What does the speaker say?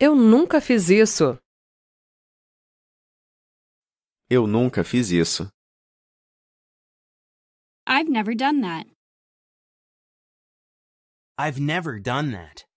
Eu nunca fiz isso. Eu nunca fiz isso. I've never done that. I've never done that.